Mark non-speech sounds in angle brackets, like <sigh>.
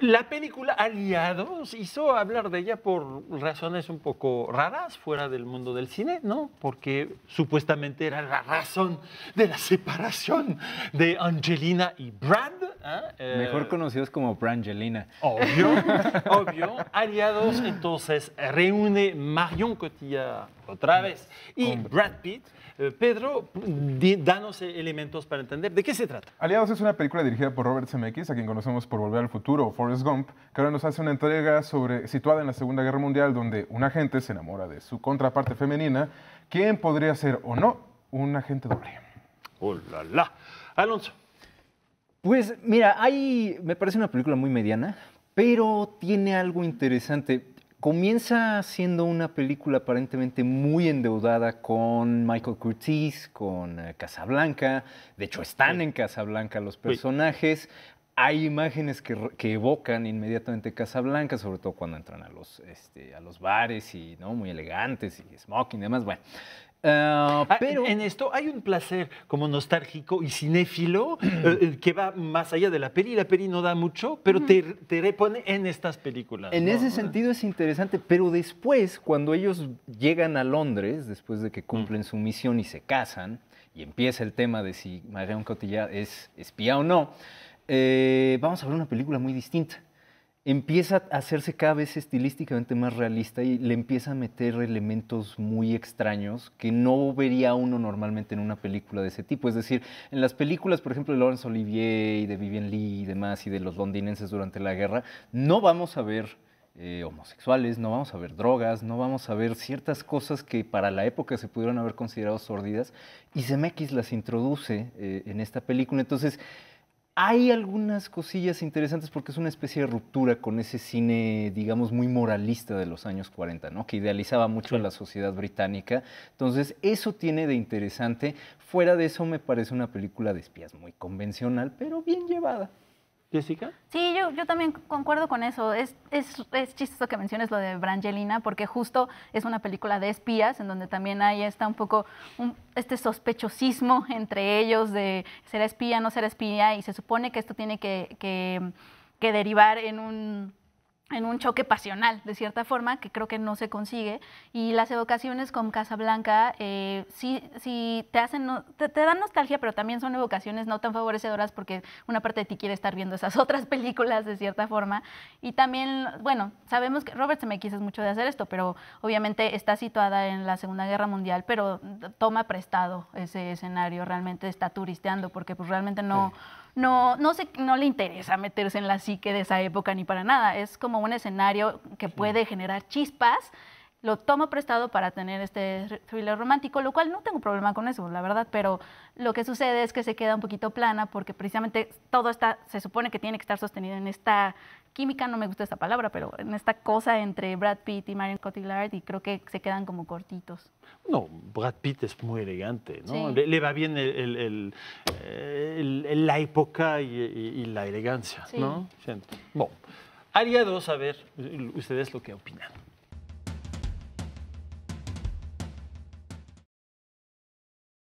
La película Aliados hizo hablar de ella por razones un poco raras fuera del mundo del cine, ¿no? Porque supuestamente era la razón de la separación de Angelina y Brad, Ah, Mejor eh, conocidos como Brangelina. Obvio, <laughs> obvio. Aliados, entonces, reúne Marion Cotillard otra mm. vez y Brad Pitt. Eh, Pedro, danos e, elementos para entender de qué se trata. Aliados es una película dirigida por Robert Zemeckis, a quien conocemos por Volver al Futuro, o Forrest Gump, que ahora nos hace una entrega sobre, situada en la Segunda Guerra Mundial, donde un agente se enamora de su contraparte femenina, quien podría ser o no un agente doble. ¡Oh, la, la! Alonso. Pues mira, hay, me parece una película muy mediana, pero tiene algo interesante. Comienza siendo una película aparentemente muy endeudada con Michael Curtiz, con eh, Casablanca. De hecho, están en Casablanca los personajes hay imágenes que, evocan inmediatamente Casablanca, sobre todo cuando entran a los, este, a los bares y ¿no? muy elegantes y smoking y demás. Bueno, ah, ah, pero en, esto hay un placer como nostálgico y cinéfilo eh, <clears throat> eh, que va más allá de la peli. La peli no da mucho, pero mm. te, repone en estas películas. En ese sentido es interesante, pero después, cuando ellos llegan a Londres, después de que mm. cumplen su misión y se casan, y empieza el tema de si Marion Cotillard es espía o no, eh, vamos a ver una película muy distinta. Empieza a hacerse cada vez estilísticamente más realista y le empieza a meter elementos muy extraños que no vería uno normalmente en una película de ese tipo. Es decir, en las películas, por ejemplo, de Laurence Olivier y de Vivian Lee y demás, y de los londinenses durante la guerra, no vamos a ver eh, homosexuales, no vamos a ver drogas, no vamos a ver ciertas cosas que para la época se pudieron haber considerado sordidas, y Zemeckis las introduce eh, en esta película. Entonces, hay algunas cosillas interesantes porque es una especie de ruptura con ese cine, digamos, muy moralista de los años 40, ¿no? Que idealizaba mucho la sociedad británica. Entonces, eso tiene de interesante. Fuera de eso, me parece una película de espías muy convencional, pero bien llevada. Jessica. Sí, yo, yo también concuerdo con eso. Es, es, es, chistoso que menciones lo de Brangelina, porque justo es una película de espías, en donde también hay está un poco este sospechosismo entre ellos de ser espía, no ser espía, y se supone que esto tiene que, que derivar en un en un choque pasional, de cierta forma, que creo que no se consigue. Y las evocaciones con Casablanca eh, sí, sí te, hacen te, te, dan nostalgia, pero también son evocaciones no tan favorecedoras porque una parte de ti quiere estar viendo esas <laughs> otras películas, de cierta forma. Y también, bueno, sabemos que Robert se me quise mucho de hacer esto, pero obviamente está situada en la Segunda Guerra Mundial, pero toma prestado ese escenario, realmente está turisteando, porque pues realmente no no, no, no le interesa meterse en la psique de esa época ni para nada. Es como un escenario que puede generar chispas lo tomo prestado para tener este thriller romántico, lo cual no tengo problema con eso, la verdad, pero lo que sucede es que se queda un poquito plana porque precisamente todo está, se supone que tiene que estar sostenido en esta química, no me gusta esa palabra, pero en esta cosa entre Brad Pitt y Marion Cotillard y creo que se quedan como cortitos. No, Brad Pitt es muy elegante, ¿no? Le, va bien la época y, la elegancia, ¿no? Bueno, haría dos, a ver ustedes lo que opinan.